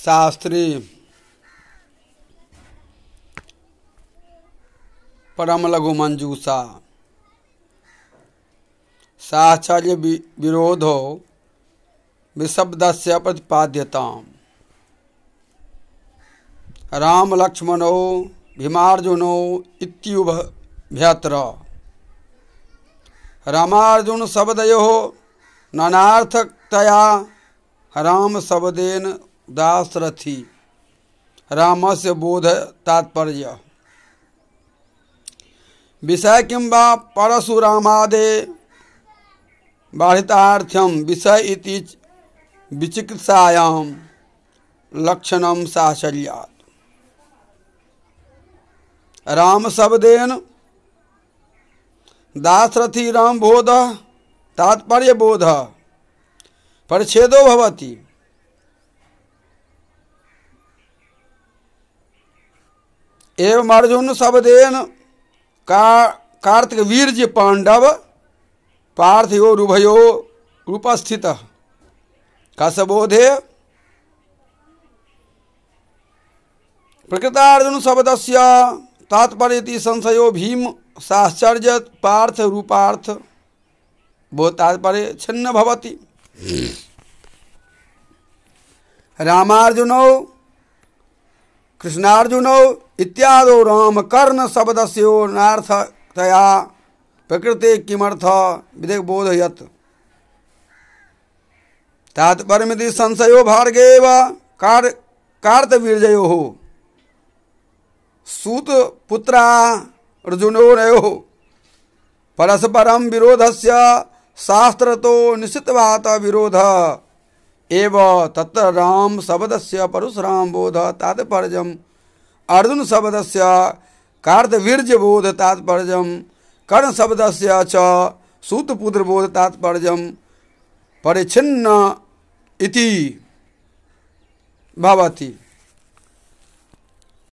शास्त्री परम लघु मंजूषा साचार्य विरोधो विशब्द से प्रतिपाद्यता राम लक्ष्मण भीमार्जुनो इत्युभ्यत्र रामार्जुन शब्दयो नानार्थकतया राम शब्देन दासरथी राम से बोध तात्पर्य विषय किंवा परशुरादे बाधितार्थ्यम विषय इति विचिकित्सायाम लक्षणम साचल्यात राम शब्देन दासरथी राम बोध तात्पर्य बोध परछेदो भवती एवं अर्जुन शब्देन का कार्तिक वीर्य पांडव पार्थिव रुभयो उपस्थित कसबोधे प्रकृतार्जुन शब्द से तात्पर्य संशयो भीम साश्चर्य पार्थ रूपार्थ बहुत तात्पर्य छिन्न भवती रामार्जुनौ कृष्णार्जुनौ इत्यादो राम कर्ण शब्द से नार्थतया प्रकृति किमर्थ विदेक बोधयत तात्पर्य संशयो भार्गेव कार कार्तवीर्जयो हो सूत पुत्रा अर्जुनो अर्जुनोरयो परस्परम विरोध से शास्त्र तो निश्चितवात विरोध एव तत्र राम शब्द से परशुराम बोध तात्पर्य अर्जुन शब्द से बोध तात्पर्य कर्ण शब्द से चूतपुत्र बोध तात्पर्य परिचिन्न इति भवति